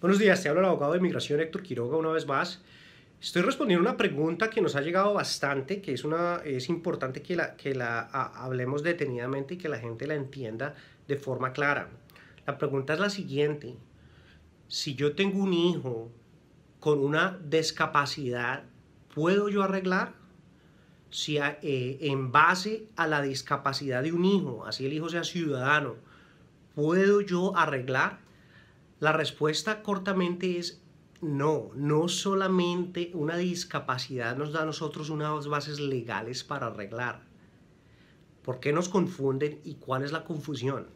Buenos días, te hablo el abogado de inmigración Héctor Quiroga una vez más. Estoy respondiendo una pregunta que nos ha llegado bastante, que es, una, es importante que la, que la hablemos detenidamente y que la gente la entienda de forma clara. La pregunta es la siguiente. Si yo tengo un hijo con una discapacidad, ¿puedo yo arreglar? Si eh, en base a la discapacidad de un hijo, así el hijo sea ciudadano, ¿puedo yo arreglar? La respuesta cortamente es no, no solamente una discapacidad nos da a nosotros unas bases legales para arreglar. ¿Por qué nos confunden y cuál es la confusión?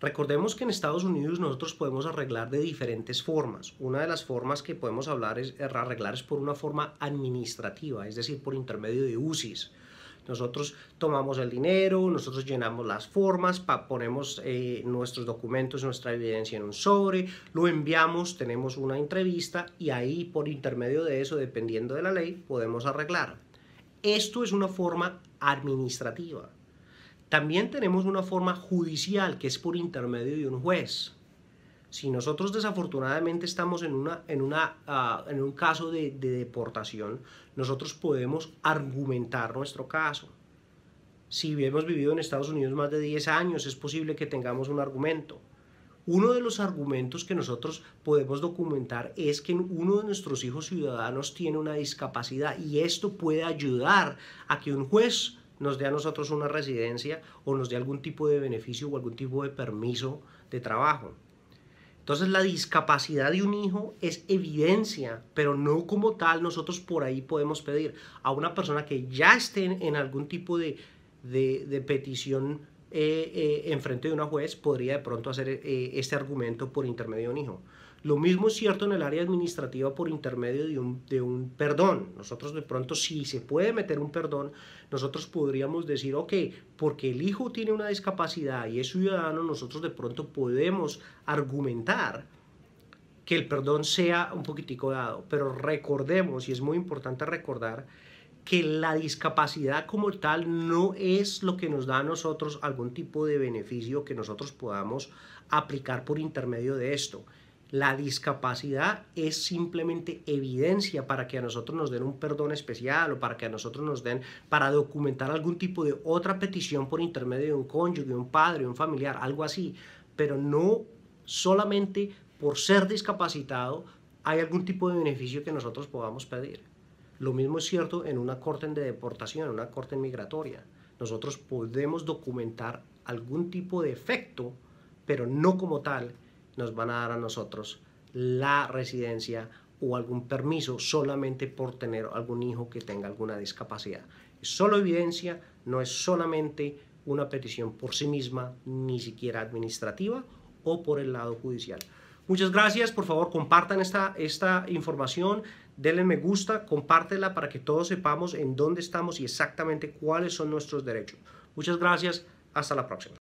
Recordemos que en Estados Unidos nosotros podemos arreglar de diferentes formas. Una de las formas que podemos hablar es, eh, arreglar es por una forma administrativa, es decir, por intermedio de UCIs nosotros tomamos el dinero, nosotros llenamos las formas, ponemos eh, nuestros documentos, nuestra evidencia en un sobre, lo enviamos, tenemos una entrevista y ahí por intermedio de eso, dependiendo de la ley, podemos arreglar. Esto es una forma administrativa. También tenemos una forma judicial que es por intermedio de un juez. Si nosotros desafortunadamente estamos ah, en, un caso de, de deportación, nosotros podemos argumentar nuestro caso. Si hemos vivido en Estados Unidos más de 10 años, es posible que tengamos un argumento. Uno de los argumentos que nosotros podemos documentar es que uno de nuestros hijos ciudadanos tiene una discapacidad y esto puede ayudar a que un juez nos dé a nosotros una residencia o nos dé algún tipo de beneficio o algún tipo de permiso de trabajo. Entonces la discapacidad de un hijo es evidencia, pero no como tal nosotros por ahí podemos pedir a una persona que ya esté en algún tipo de, de, de petición eh, eh, enfrente de una juez podría de pronto hacer eh, este argumento por intermedio de un hijo. Lo mismo es cierto en el área administrativa por intermedio de un, de un perdón. Nosotros de pronto, si se puede meter un perdón, nosotros podríamos decir, ok, porque el hijo tiene una discapacidad y es ciudadano, nosotros de pronto podemos argumentar que el perdón sea un poquitico dado. Pero recordemos, y es muy importante recordar, que la discapacidad como tal no es lo que nos da a nosotros algún tipo de beneficio que nosotros podamos aplicar por intermedio de esto. La discapacidad es simplemente evidencia para que a nosotros nos den un perdón especial o para que a nosotros nos den para documentar algún tipo de otra petición por intermedio de un cónyuge, un padre, un familiar, algo así. Pero no solamente por ser discapacitado hay algún tipo de beneficio que nosotros podamos pedir. Lo mismo es cierto en una corte de deportación, en una corte migratoria. Nosotros podemos documentar algún tipo de efecto, pero no como tal nos van a dar a nosotros la residencia o algún permiso solamente por tener algún hijo que tenga alguna discapacidad. Es solo evidencia, no es solamente una petición por sí misma, ni siquiera administrativa o por el lado judicial. Muchas gracias, por favor compartan esta, esta información denle me gusta, compártela para que todos sepamos en dónde estamos y exactamente cuáles son nuestros derechos. Muchas gracias, hasta la próxima.